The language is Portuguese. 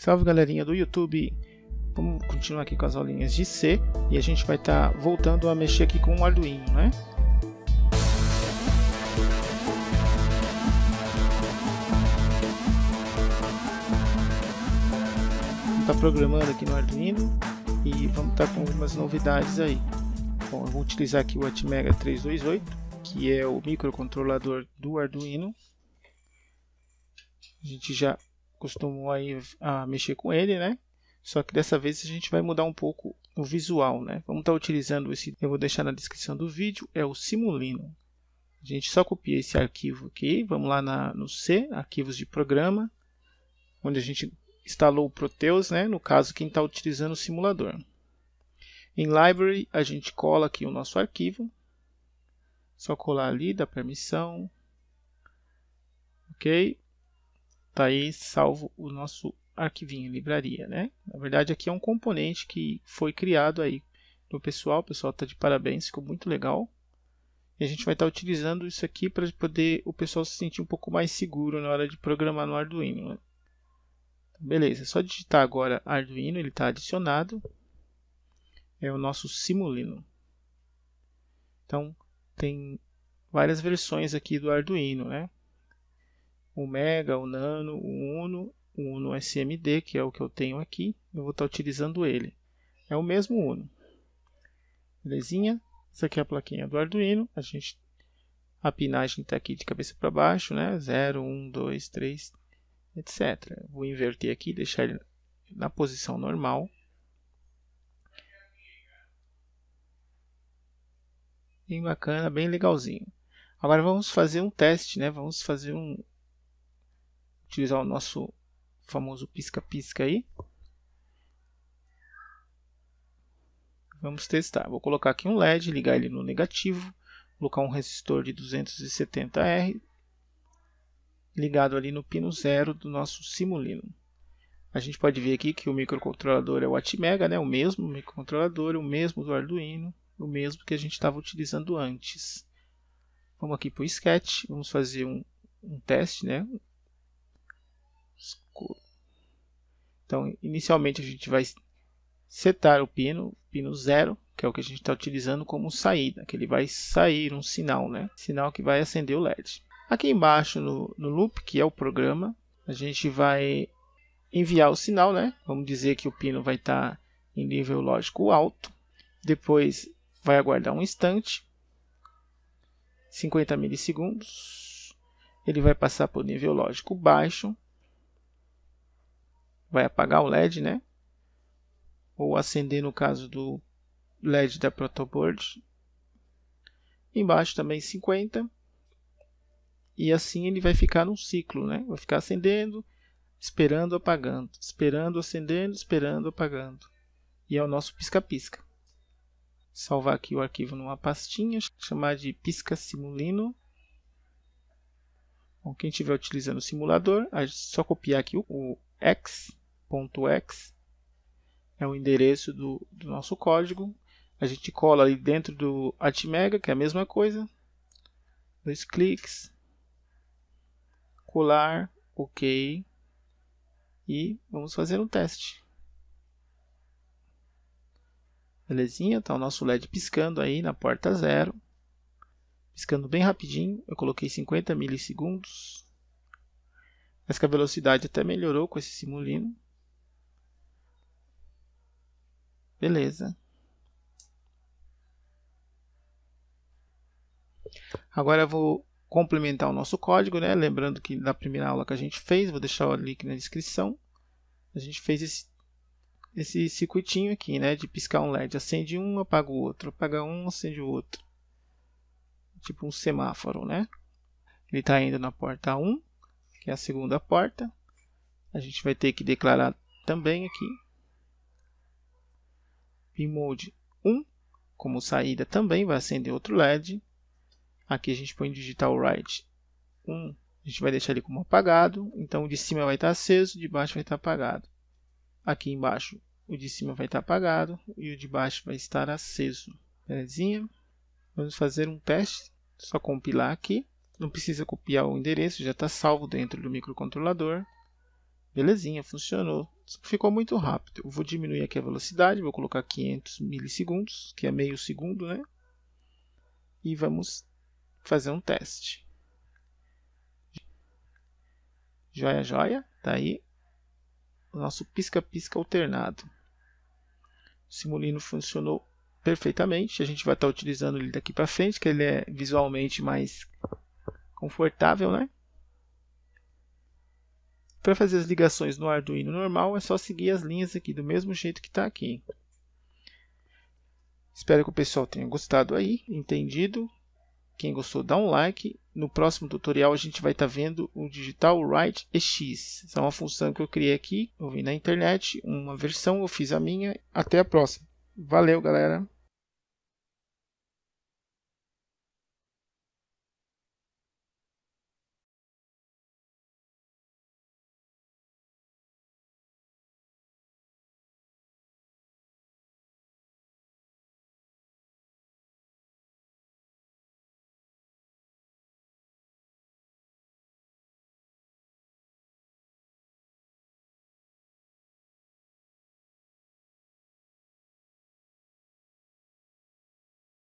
Salve galerinha do YouTube! Vamos continuar aqui com as aulinhas de C e a gente vai estar tá voltando a mexer aqui com o Arduino, né? Vamos estar tá programando aqui no Arduino e vamos estar tá com algumas novidades aí. Bom, eu vou utilizar aqui o Atmega 328, que é o microcontrolador do Arduino. A gente já costumam aí a ah, mexer com ele, né? Só que dessa vez a gente vai mudar um pouco o visual, né? Vamos estar tá utilizando esse, eu vou deixar na descrição do vídeo, é o Simulino. A gente só copia esse arquivo aqui, vamos lá na, no C, arquivos de programa, onde a gente instalou o Proteus, né? No caso, quem está utilizando o simulador. Em Library, a gente cola aqui o nosso arquivo. Só colar ali, dá permissão. Ok? Tá aí salvo o nosso arquivinho, livraria, né? Na verdade, aqui é um componente que foi criado aí do pessoal. O pessoal tá de parabéns, ficou muito legal. E a gente vai estar tá utilizando isso aqui para poder o pessoal se sentir um pouco mais seguro na hora de programar no Arduino. Né? Beleza, é só digitar agora Arduino, ele está adicionado. É o nosso Simulino. Então, tem várias versões aqui do Arduino, né? o Mega, o Nano, o Uno, o Uno SMD, que é o que eu tenho aqui, eu vou estar utilizando ele. É o mesmo Uno. Belezinha? Essa aqui é a plaquinha do Arduino, a gente a pinagem está aqui de cabeça para baixo, né? 0, 1, 2, 3, etc. Vou inverter aqui, deixar ele na posição normal. Bem bacana, bem legalzinho. Agora vamos fazer um teste, né? Vamos fazer um, utilizar o nosso famoso pisca-pisca aí. Vamos testar. Vou colocar aqui um LED, ligar ele no negativo, colocar um resistor de 270R ligado ali no pino zero do nosso simulino. A gente pode ver aqui que o microcontrolador é o Atmega, né? o mesmo microcontrolador, o mesmo do Arduino, o mesmo que a gente estava utilizando antes. Vamos aqui para o Sketch, vamos fazer um, um teste, né? escuro. Então, inicialmente a gente vai setar o pino, pino zero, que é o que a gente está utilizando como saída, que ele vai sair um sinal, né? Sinal que vai acender o LED. Aqui embaixo no, no loop, que é o programa, a gente vai enviar o sinal, né? Vamos dizer que o pino vai estar tá em nível lógico alto. Depois vai aguardar um instante, 50 milissegundos. Ele vai passar por nível lógico baixo vai apagar o LED, né? Ou acender no caso do LED da protoboard. Embaixo também 50. E assim ele vai ficar num ciclo, né? Vai ficar acendendo, esperando, apagando, esperando, acendendo, esperando, apagando. E é o nosso pisca-pisca. Salvar aqui o arquivo numa pastinha, chamar de pisca simulino. Bom, quem estiver utilizando o simulador, é só copiar aqui o, o X .x é o endereço do, do nosso código. A gente cola ali dentro do Atmega, que é a mesma coisa. Dois cliques. Colar, OK. E vamos fazer um teste. Belezinha, tá o nosso LED piscando aí na porta zero. Piscando bem rapidinho, eu coloquei 50 milissegundos. Mas que a velocidade até melhorou com esse simulino. Beleza. Agora eu vou complementar o nosso código, né? Lembrando que da primeira aula que a gente fez, vou deixar o link na descrição. A gente fez esse, esse circuitinho aqui, né? De piscar um LED, acende um, apaga o outro, apaga um, acende o outro. Tipo um semáforo, né? Ele está indo na porta 1, que é a segunda porta. A gente vai ter que declarar também aqui Pin 1 como saída também vai acender outro LED. Aqui a gente põe digital write 1, a gente vai deixar ele como apagado. Então o de cima vai estar aceso, o de baixo vai estar apagado. Aqui embaixo o de cima vai estar apagado e o de baixo vai estar aceso. Belezinha? Vamos fazer um teste, só compilar aqui. Não precisa copiar o endereço, já está salvo dentro do microcontrolador. Belezinha, funcionou. Ficou muito rápido. Eu vou diminuir aqui a velocidade, vou colocar 500 milissegundos, que é meio segundo, né? E vamos fazer um teste. Joia, joia, tá aí o nosso pisca-pisca alternado. O Simulino funcionou perfeitamente. A gente vai estar tá utilizando ele daqui para frente, que ele é visualmente mais confortável, né? Para fazer as ligações no Arduino normal, é só seguir as linhas aqui, do mesmo jeito que está aqui. Espero que o pessoal tenha gostado aí, entendido. Quem gostou, dá um like. No próximo tutorial, a gente vai estar tá vendo o Digital Write EX. Essa é uma função que eu criei aqui, eu vi na internet, uma versão, eu fiz a minha. Até a próxima. Valeu, galera!